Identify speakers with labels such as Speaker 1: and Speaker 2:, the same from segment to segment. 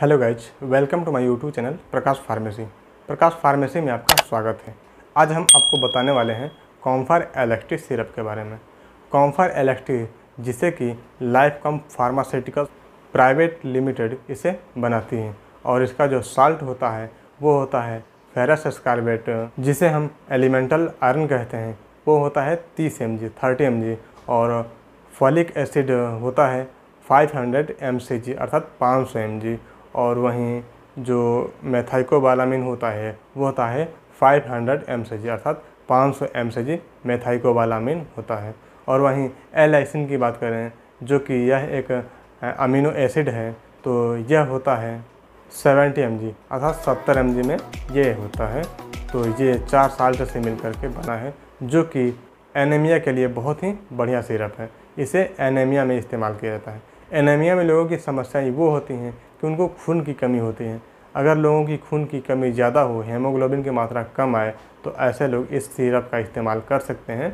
Speaker 1: hello guys welcome to my YouTube channel Prakash pharmacy Prakash pharmacy में आपका स्वागत है आज हम आपको बताने वाले हैं कॉम्फर एलेक्ट्रिक सिरप के बारे में कॉम्फर एलेक्ट्रिक जिसे कि लाइफ कम फार्मास्यूटिकल प्राइवेट लिमिटेड इसे बनाती है और इसका जो साल्ट होता है वो होता है फेरस स्कारबेट जिसे हम एलिमेंटल आयरन कहते हैं वो होता है तीस M G thirty M G और फॉलिक एसिड होता है 500 हंड्रेड एम सी जी अर्थात पाँच सौ एम जी और वहीं जो मेथाइकोबालामिन होता है वो होता है 500 हंड्रेड एम सी जी अर्थात पाँच सौ एम से जी मेथाइकोबालामिन होता है और वहीं एलाइसिन की बात करें जो कि यह एक अमीनो एसिड है तो यह होता है 70 एम जी अर्थात सत्तर एम जी में ये होता है तो ये चार तक से मिल करके बना है जो कि एनेमिया के लिए बहुत ही बढ़िया सिरप है इसे एनेमिया में इस्तेमाल किया जाता है एनेमिया में लोगों की समस्याएं वो होती हैं कि उनको खून की कमी होती है अगर लोगों की खून की कमी ज़्यादा हो हेमोग्लोबिन की मात्रा कम आए तो ऐसे लोग इस सिरप का इस्तेमाल कर सकते हैं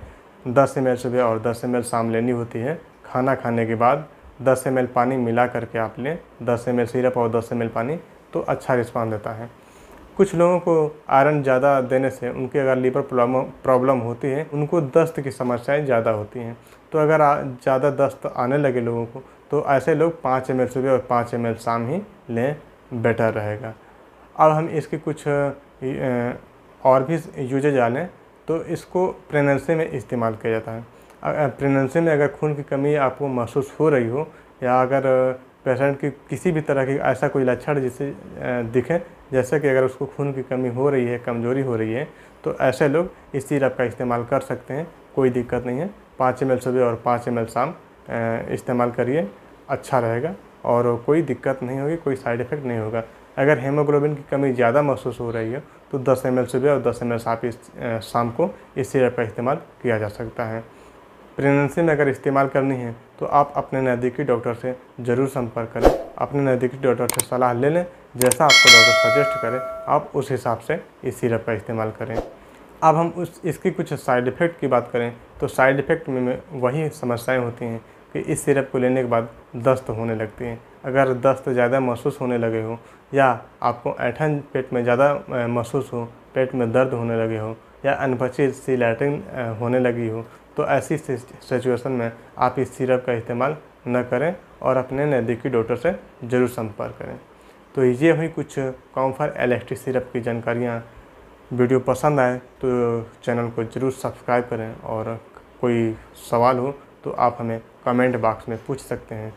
Speaker 1: दस एम सुबह और दस एम शाम लेनी होती है खाना खाने के बाद दस एम पानी मिला करके आप लें दस एम सिरप और दस एम पानी तो अच्छा रिस्पॉन्स देता है कुछ लोगों को आयरन ज़्यादा देने से उनके अगर लीवर प्रॉब्लम होती है उनको दस्त की समस्याएं ज़्यादा होती हैं तो अगर ज़्यादा दस्त आने लगे लोगों को तो ऐसे लोग पाँच एम सुबह और पाँच एम शाम ही लें बेटर रहेगा अब हम इसके कुछ और भी यूजेज आ लें तो इसको प्रेगनेंसी में इस्तेमाल किया जाता है प्रेगनेंसी में अगर खून की कमी आपको महसूस हो रही हो या अगर पेशेंट की किसी भी तरह की ऐसा कोई लक्षण जिसे दिखें जैसे कि अगर उसको खून की कमी हो रही है कमज़ोरी हो रही है तो ऐसे लोग इस सीरप का इस्तेमाल कर सकते हैं कोई दिक्कत नहीं है पाँच एम सुबह और पाँच एम शाम इस्तेमाल करिए अच्छा रहेगा और कोई दिक्कत नहीं होगी कोई साइड इफ़ेक्ट नहीं होगा अगर हेमोग्लोबिन की कमी ज़्यादा महसूस हो रही है तो 10 एम सुबह और 10 एम एल शाम को इस सिरप का इस्तेमाल किया जा सकता है प्रेगनेंसी में अगर इस्तेमाल करनी है तो आप अपने नज़दीकी डॉक्टर से ज़रूर संपर्क करें अपने नज़दीकी डॉक्टर से सलाह ले लें जैसा आपको डॉक्टर सजेस्ट करें आप उस हिसाब से इस सिरप का इस्तेमाल करें अब हम उस इसकी कुछ साइड इफ़ेक्ट की बात करें तो साइड इफ़ेक्ट में वही समस्याएं होती हैं कि इस सिरप को लेने के बाद दस्त होने लगती हैं अगर दस्त ज़्यादा महसूस होने लगे हो या आपको ऐठन पेट में ज़्यादा महसूस हो पेट में दर्द होने लगे हो या अनपचित सी लैटरिन होने लगी हो तो ऐसी सिचुएशन में आप इस सिरप का इस्तेमाल न करें और अपने नज़दीकी डॉक्टर से ज़रूर संपर्क करें तो ये हुई कुछ कॉम्फर एलेक्ट्रिक सिरप की जानकारियाँ वीडियो पसंद आए तो चैनल को ज़रूर सब्सक्राइब करें और कोई सवाल हो तो आप हमें कमेंट बॉक्स में पूछ सकते हैं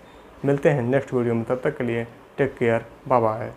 Speaker 1: मिलते हैं नेक्स्ट वीडियो में तब तक के लिए टेक केयर बाय बाय